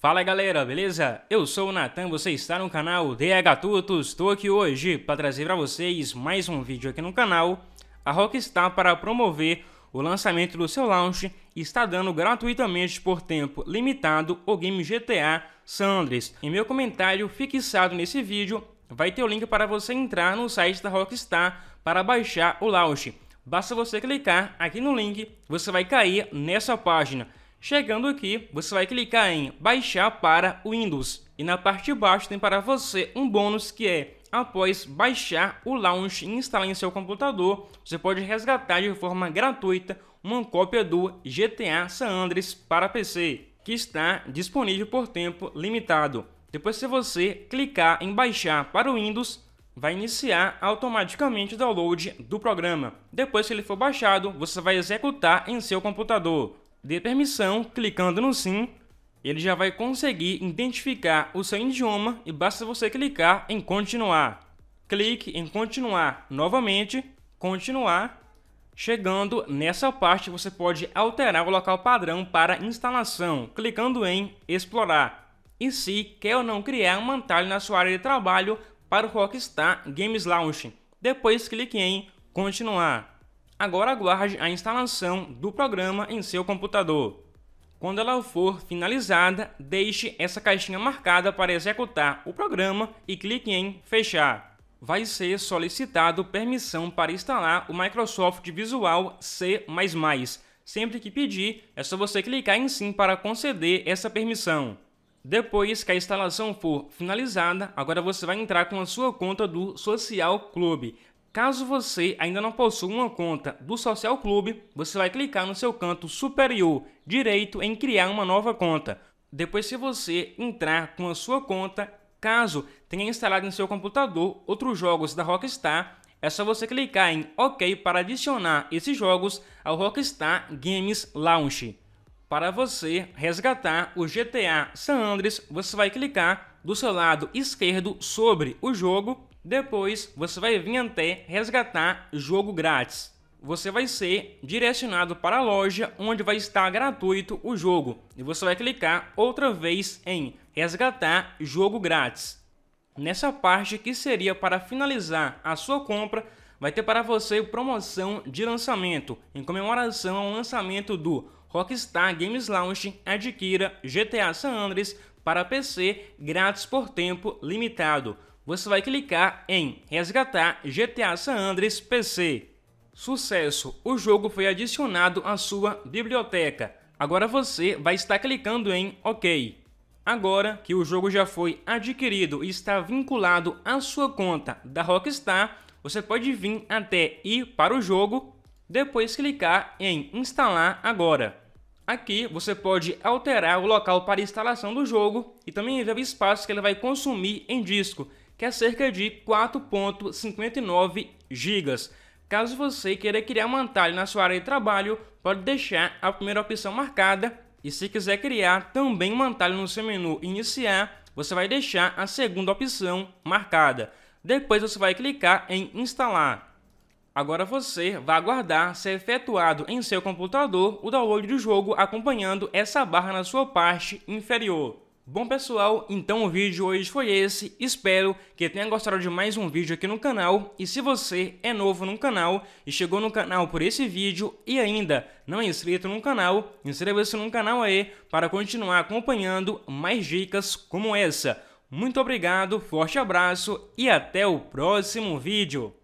Fala galera, beleza? Eu sou o Natan, você está no canal DH Tutos. Estou aqui hoje para trazer para vocês mais um vídeo aqui no canal. A Rockstar para promover o lançamento do seu launch está dando gratuitamente por tempo limitado o game GTA Sandres. Em meu comentário fixado nesse vídeo vai ter o link para você entrar no site da Rockstar para baixar o launch. Basta você clicar aqui no link, você vai cair nessa página. Chegando aqui, você vai clicar em baixar para Windows e na parte de baixo tem para você um bônus que é após baixar o launch e instalar em seu computador, você pode resgatar de forma gratuita uma cópia do GTA San Andreas para PC, que está disponível por tempo limitado. Depois se você clicar em baixar para o Windows, vai iniciar automaticamente o download do programa. Depois que ele for baixado, você vai executar em seu computador dê permissão, clicando no sim, ele já vai conseguir identificar o seu idioma e basta você clicar em continuar. Clique em continuar novamente, continuar. Chegando nessa parte, você pode alterar o local padrão para instalação, clicando em explorar. E se quer ou não criar um mantalho na sua área de trabalho para o Rockstar Games Launch. Depois clique em continuar. Agora aguarde a instalação do programa em seu computador. Quando ela for finalizada, deixe essa caixinha marcada para executar o programa e clique em Fechar. Vai ser solicitado permissão para instalar o Microsoft Visual C++. Sempre que pedir, é só você clicar em Sim para conceder essa permissão. Depois que a instalação for finalizada, agora você vai entrar com a sua conta do Social Club. Caso você ainda não possua uma conta do Social Club, você vai clicar no seu canto superior direito em criar uma nova conta. Depois se você entrar com a sua conta, caso tenha instalado em seu computador outros jogos da Rockstar, é só você clicar em OK para adicionar esses jogos ao Rockstar Games Launch. Para você resgatar o GTA San Andreas, você vai clicar do seu lado esquerdo sobre o jogo depois, você vai vir até resgatar jogo grátis. Você vai ser direcionado para a loja onde vai estar gratuito o jogo. E você vai clicar outra vez em resgatar jogo grátis. Nessa parte que seria para finalizar a sua compra, vai ter para você promoção de lançamento em comemoração ao lançamento do Rockstar Games Launch adquira GTA San Andreas para PC grátis por tempo limitado você vai clicar em Resgatar GTA San Andreas PC. Sucesso! O jogo foi adicionado à sua biblioteca. Agora você vai estar clicando em OK. Agora que o jogo já foi adquirido e está vinculado à sua conta da Rockstar, você pode vir até ir para o jogo, depois clicar em instalar agora. Aqui você pode alterar o local para instalação do jogo e também ver o espaço que ele vai consumir em disco que é cerca de 4.59 GB. Caso você queira criar um talha na sua área de trabalho, pode deixar a primeira opção marcada e se quiser criar também um talha no seu menu iniciar, você vai deixar a segunda opção marcada. Depois você vai clicar em instalar. Agora você vai aguardar ser efetuado em seu computador o download do jogo acompanhando essa barra na sua parte inferior. Bom pessoal, então o vídeo hoje foi esse, espero que tenha gostado de mais um vídeo aqui no canal e se você é novo no canal e chegou no canal por esse vídeo e ainda não é inscrito no canal, inscreva-se no canal aí para continuar acompanhando mais dicas como essa. Muito obrigado, forte abraço e até o próximo vídeo!